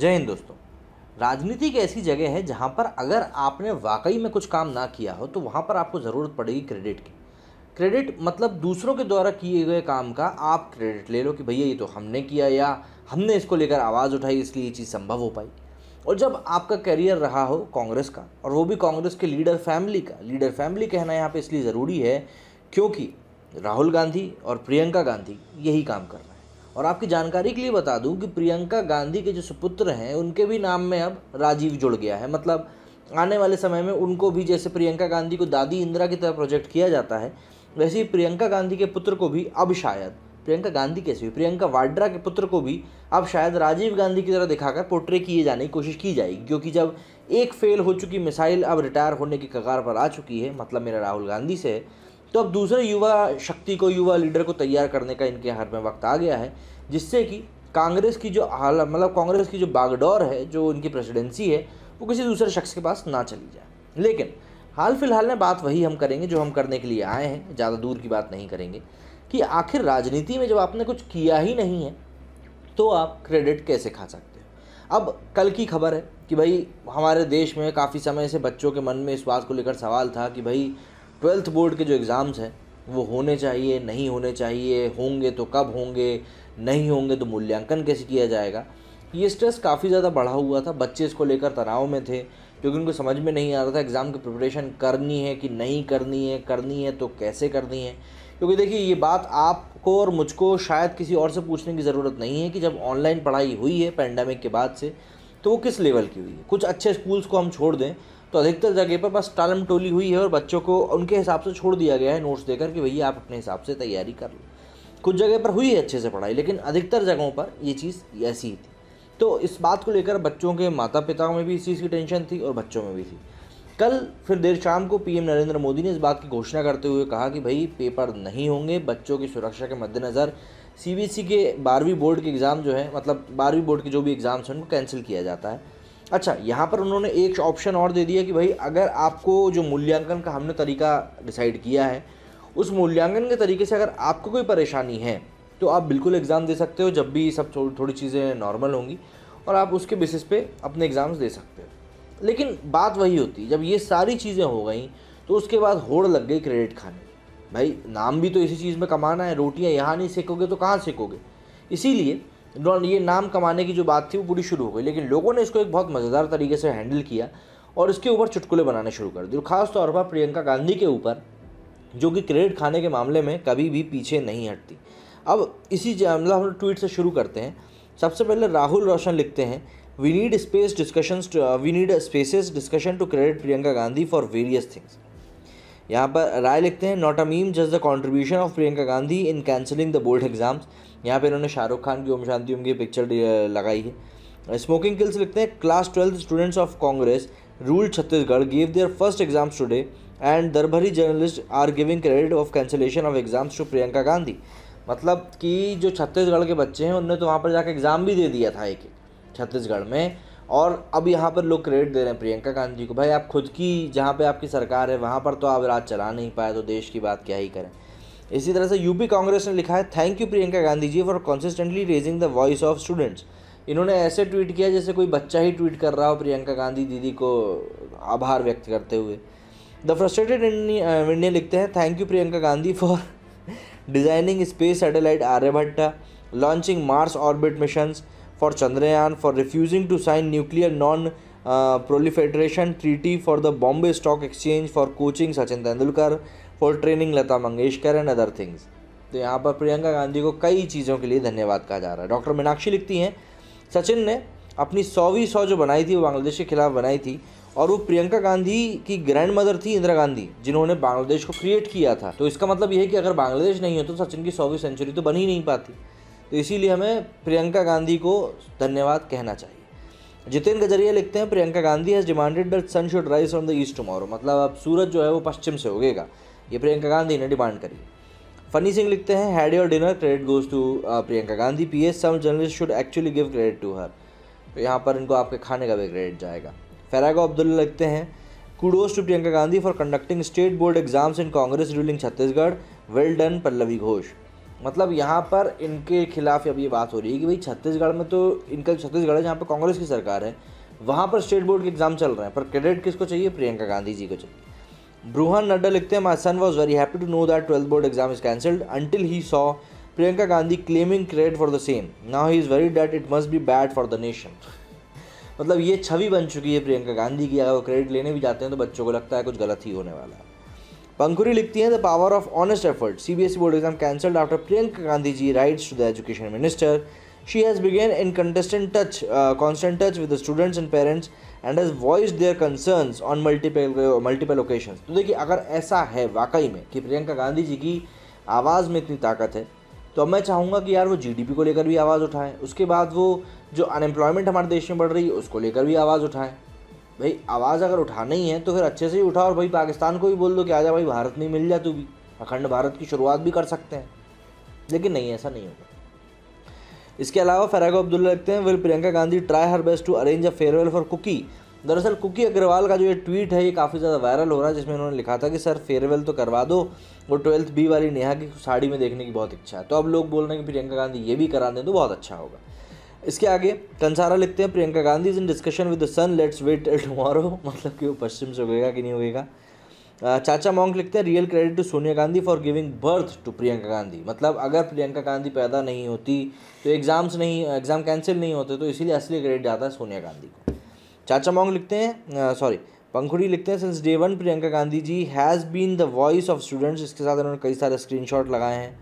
जय हिंद दोस्तों राजनीति एक ऐसी जगह है जहाँ पर अगर आपने वाकई में कुछ काम ना किया हो तो वहाँ पर आपको ज़रूरत पड़ेगी क्रेडिट की क्रेडिट मतलब दूसरों के द्वारा किए गए काम का आप क्रेडिट ले लो कि भैया ये तो हमने किया या हमने इसको लेकर आवाज़ उठाई इसलिए ये चीज़ संभव हो पाई और जब आपका करियर रहा हो कांग्रेस का और वो भी कांग्रेस के लीडर फैमिली का लीडर फैमिली कहना यहाँ पे इसलिए ज़रूरी है क्योंकि राहुल गांधी और प्रियंका गांधी यही काम कर रहे हैं और आपकी जानकारी के लिए बता दूं कि प्रियंका गांधी के जो सुपुत्र हैं उनके भी नाम में अब राजीव जुड़ गया है मतलब आने वाले समय में उनको भी जैसे प्रियंका गांधी को दादी इंदिरा की तरह प्रोजेक्ट किया जाता है वैसे ही प्रियंका गांधी के पुत्र को भी अब शायद प्रियंका गांधी कैसे हुई प्रियंका वाड्रा के पुत्र को भी अब शायद राजीव गांधी की तरह दिखाकर पोर्ट्रे किए जाने की कोशिश की जाएगी क्योंकि जब एक फेल हो चुकी मिसाइल अब रिटायर होने की कगार पर आ चुकी है मतलब मेरा राहुल गांधी से है तो अब दूसरे युवा शक्ति को युवा लीडर को तैयार करने का इनके हाथ में वक्त आ गया है जिससे कि कांग्रेस की जो हाल मतलब कांग्रेस की जो बागडोर है जो उनकी प्रेसिडेंसी है वो किसी दूसरे शख्स के पास ना चली जाए लेकिन हाल फिलहाल में बात वही हम करेंगे जो हम करने के लिए आए हैं ज़्यादा दूर की बात नहीं करेंगे कि आखिर राजनीति में जब आपने कुछ किया ही नहीं है तो आप क्रेडिट कैसे खा सकते हो अब कल की खबर है कि भाई हमारे देश में काफ़ी समय से बच्चों के मन में इस बात को लेकर सवाल था कि भाई ट्वेल्थ बोर्ड के जो एग्ज़ाम्स हैं वो होने चाहिए नहीं होने चाहिए होंगे तो कब होंगे नहीं होंगे तो मूल्यांकन कैसे किया जाएगा ये स्ट्रेस काफ़ी ज़्यादा बढ़ा हुआ था बच्चे इसको लेकर तनाव में थे क्योंकि उनको समझ में नहीं आ रहा था एग्ज़ाम की प्रिपरेशन करनी है कि नहीं करनी है करनी है तो कैसे करनी है क्योंकि देखिए ये बात आपको और मुझको शायद किसी और से पूछने की ज़रूरत नहीं है कि जब ऑनलाइन पढ़ाई हुई है पैंडमिक के बाद से तो वो किस लेवल की हुई है कुछ अच्छे स्कूल्स को हम छोड़ दें तो अधिकतर जगह पर बस टालम टोली हुई है और बच्चों को उनके हिसाब से छोड़ दिया गया है नोट्स देकर कि भैया आप अपने हिसाब से तैयारी कर लो कुछ जगह पर हुई है अच्छे से पढ़ाई लेकिन अधिकतर जगहों पर ये चीज़ ऐसी ही थी तो इस बात को लेकर बच्चों के माता पिताओं में भी इस चीज़ की टेंशन थी और बच्चों में भी थी कल फिर देर शाम को पीएम नरेंद्र मोदी ने इस बात की घोषणा करते हुए कहा कि भाई पेपर नहीं होंगे बच्चों की सुरक्षा के मद्देनज़र सी e के बारहवीं बोर्ड के एग्ज़ाम जो है मतलब बारहवीं बोर्ड के जो भी एग्ज़ाम्स हैं उनको कैंसिल किया जाता है अच्छा यहाँ पर उन्होंने एक ऑप्शन और दे दिया कि भाई अगर आपको जो मूल्यांकन का हमने तरीका डिसाइड किया है उस मूल्यांकन के तरीके से अगर आपको कोई परेशानी है तो आप बिल्कुल एग्ज़ाम दे सकते हो जब भी सब थोड़ी चीज़ें नॉर्मल होंगी और आप उसके बेसिस पे अपने एग्ज़ाम्स दे सकते हो लेकिन बात वही होती जब ये सारी चीज़ें हो गई तो उसके बाद होड़ लग गई क्रेडिट खाने भाई नाम भी तो इसी चीज़ में कमाना है रोटियाँ यहाँ नहीं सीखोगे तो कहाँ सीखोगे इसीलिए ये नाम कमाने की जो बात थी वो पूरी शुरू हो गई लेकिन लोगों ने इसको एक बहुत मज़ेदार तरीके से हैंडल किया और इसके ऊपर चुटकुले बनाने शुरू कर दिए खास तौर पर प्रियंका गांधी के ऊपर जो कि क्रेडिट खाने के मामले में कभी भी पीछे नहीं हटती अब इसी मतलब हम ट्वीट से शुरू करते हैं सबसे पहले राहुल रोशन लिखते हैं we need space discussions we need spaces discussion to credit Priyanka Gandhi for various things यहाँ पर राय लिखते हैं not a meme just the contribution of Priyanka Gandhi in cancelling the board exams यहाँ पर इन्होंने शाहरुख खान की ओम शांति ओम की पिक्चर लगाई है स्मोकिंग किल्स लिखते हैं class twelfth students of Congress rule Chhattisgarh give their first exams today and दरभरी journalist are giving credit of cancellation of exams to Priyanka Gandhi मतलब कि जो छत्तीसगढ़ के बच्चे हैं उनने तो वहाँ पर जाकर एग्ज़ाम भी दे दिया था एक छत्तीसगढ़ में और अब यहाँ पर लोग क्रेडिट दे रहे हैं प्रियंका गांधी जी को भाई आप खुद की जहाँ पे आपकी सरकार है वहाँ पर तो आप राज चला नहीं पाए तो देश की बात क्या ही करें इसी तरह से यूपी कांग्रेस ने लिखा है thank you Priyanka Gandhi ji for consistently raising the voice of students इन्होंने ऐसे ट्वीट किया जैसे कोई बच्चा ही ट्वीट कर रहा हो प्रियंका गांधी दीदी को आभार व्यक्त करते हुए द फ्रस्ट्रेटेड इंडियन लिखते हैं thank you Priyanka Gandhi for designing space satellite Aryabhata launching Mars orbit missions for Chandrayaan for refusing to sign nuclear non proliferation treaty for the Bombay stock exchange for coaching Sachin Tendulkar for training Lata Mangeshkar and other things तो यहाँ पर प्रियंका गांधी को कई चीज़ों के लिए धन्यवाद कहा जा रहा है डॉक्टर मीनाक्षी लिखती हैं सचिन ने अपनी सौवीं सौ जो बनाई थी वो बांग्लादेश के खिलाफ बनाई थी और वो प्रियंका गांधी की ग्रैंड मदर थी इंदिरा गांधी जिन्होंने बांग्लादेश को क्रिएट किया था तो इसका मतलब यह है कि अगर बांग्लादेश नहीं हो तो सचिन की सौवीं सेंचुरी तो बन ही नहीं पाती तो इसीलिए हमें प्रियंका गांधी को धन्यवाद कहना चाहिए जितेन गजरिया लिखते हैं Priyanka Gandhi has demanded that sun should rise from the east tomorrow मतलब अब सूरज जो है वो पश्चिम से होगेगा ये प्रियंका गांधी ने डिमांड करी फनी सिंह लिखते हैं had your dinner credit goes to Priyanka Gandhi P S some journalist should actually give credit to her तो यहाँ पर इनको आपके खाने का भी क्रेडिट जाएगा फैरागो अब्दुल्ला लिखते हैं kudos to Priyanka Gandhi for conducting state board exams in Congress ruling Chhattisgarh well done Pallavi Ghosh मतलब यहाँ पर इनके खिलाफ अब ये बात हो रही है कि भाई छत्तीसगढ़ में तो इनका छत्तीसगढ़ है जहाँ पर कांग्रेस की सरकार है वहाँ पर स्टेट बोर्ड के एग्जाम चल रहे हैं पर क्रेडिट किसको चाहिए प्रियंका गांधी जी को चाहिए ब्रूहन नड्डा लिखते हैं my son was very happy to know that twelfth board exam is cancelled until he saw Priyanka Gandhi claiming credit for the same now he is very sad it must be bad for the nation मतलब ये छवि बन चुकी है प्रियंका गांधी की अगर वो credit लेने भी जाते हैं तो बच्चों को लगता है कुछ गलत ही होने वाला है पंखुरी लिखती हैं the power of honest effort C B S E board exam cancelled after Priyanka Gandhi ji writes to the education minister she has began in contestant touch constant touch with the students and parents and has voice their concerns on multiple multiple occasion तो देखिए अगर ऐसा है वाकई में कि प्रियंका गांधी जी की आवाज़ में इतनी ताकत है तो अब मैं चाहूँगा कि यार वो पी को लेकर भी आवाज़ उठाएँ उसके बाद वो जो अनएम्प्लॉयमेंट हमारे देश में बढ़ रही है उसको लेकर भी आवाज़ उठाएं भाई आवाज़ अगर उठाना ही है तो फिर अच्छे से ही उठाओ और भाई पाकिस्तान को भी बोल दो कि आजा भाई भारत में मिल जा तू भी अखंड भारत की शुरुआत भी कर सकते हैं लेकिन नहीं ऐसा नहीं होगा इसके अलावा फराग अब्दुल्ला लिखते हैं will Priyanka Gandhi try her best to arrange a farewell for Cookie दरअसल कुकी अग्रवाल का जो ये ट्वीट है ये काफ़ी ज़्यादा वायरल हो रहा है जिसमें उन्होंने लिखा था कि सर फेयरवेल तो करवा दो वो ट्वेल्थ बी वाली नेहा की साड़ी में देखने की बहुत इच्छा है तो अब लोग बोल रहे हैं कि प्रियंका गांधी ये भी करा दें तो बहुत अच्छा होगा इसके आगे कंसारा लिखते हैं Priyanka Gandhi is in discussion with the sun let's wait till tomorrow मतलब कि वो पश्चिम से होगा कि नहीं होगा चाचा मोंग लिखते हैं real credit to Sonia Gandhi for giving birth to Priyanka Gandhi मतलब अगर प्रियंका गांधी पैदा नहीं होती तो एग्ज़ाम्स नहीं एग्ज़ाम कैंसिल नहीं होते तो इसीलिए असली क्रेडिट जाता है सोनिया गांधी को चाचा मोंग लिखते हैं सॉरी पंखुड़ी लिखते हैं since day one Priyanka Gandhi ji has been the voice of students इसके साथ उन्होंने कई सारे स्क्रीनशॉट लगाए हैं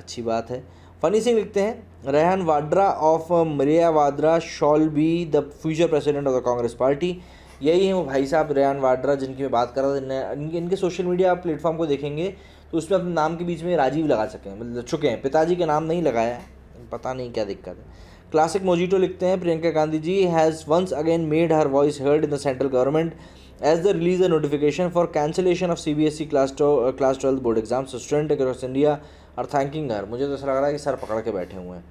अच्छी बात है फनी सिंह लिखते हैं Rehan Vadra of uh, Miraya Vadra shall be the future president of the Congress party यही है वो भाई साहब रेहान वाड्रा जिनकी मैं बात कर रहा था इनके इनके सोशल मीडिया प्लेटफॉर्म को देखेंगे तो उसमें अपने नाम के बीच में राजीव लगा सकें मतलब चुके हैं पिताजी के नाम नहीं लगाया पता नहीं क्या दिक्कत है क्लासिक मोजिटो लिखते हैं Priyanka Gandhi ji has once again made her voice heard in the central government as the release a notification for cancellation of C B S E class class twelfth board exam student across India are thanking her मुझे तो ऐसा लग रहा है कि sir पकड़ के बैठे हुए हैं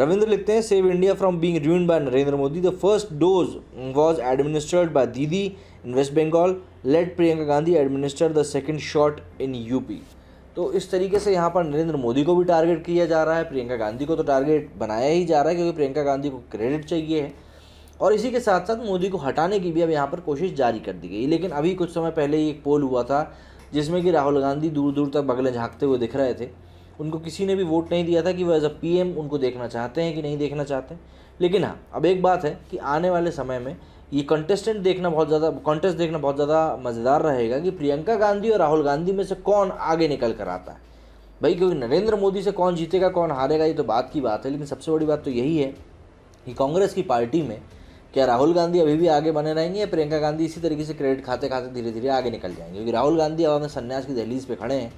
रविंद्र लिखते हैं save India from being ruined by Narendra Modi the first dose was administered by Didi in West Bengal let Priyanka Gandhi administer the second shot in UP तो इस तरीके से यहाँ पर नरेंद्र मोदी को भी टारगेट किया जा रहा है प्रियंका गांधी को तो टारगेट बनाया ही जा रहा है क्योंकि प्रियंका गांधी को क्रेडिट चाहिए है और इसी के साथ साथ मोदी को हटाने की भी अब यहाँ पर कोशिश जारी कर दी गई लेकिन अभी कुछ समय पहले ही एक पोल हुआ था जिसमें कि राहुल गांधी दूर दूर तक बगले झाँकते हुए दिख रहे थे उनको किसी ने भी वोट नहीं दिया था कि वह एज अ पी उनको देखना चाहते हैं कि नहीं देखना चाहते लेकिन हाँ अब एक बात है कि आने वाले समय में ये कंटेस्टेंट देखना बहुत ज़्यादा कॉन्टेस्ट देखना बहुत ज़्यादा मज़ेदार रहेगा कि प्रियंका गांधी और राहुल गांधी में से कौन आगे निकल कर आता है भाई क्योंकि नरेंद्र मोदी से कौन जीतेगा कौन हारेगा ये तो बात की बात है लेकिन सबसे बड़ी बात तो यही है कि कांग्रेस की पार्टी में क्या राहुल गांधी अभी भी आगे बने रहेंगे या प्रियंका गांधी इसी तरीके से क्रेडिट खाते खाते धीरे धीरे आगे निकल जाएंगे क्योंकि राहुल गांधी अब अपने संन्यास की दहलीज पे खड़े हैं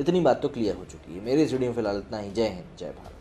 इतनी बात तो क्लियर हो चुकी है मेरे स्टूडियो में फिलहाल इतना ही जय हिंद जय भारत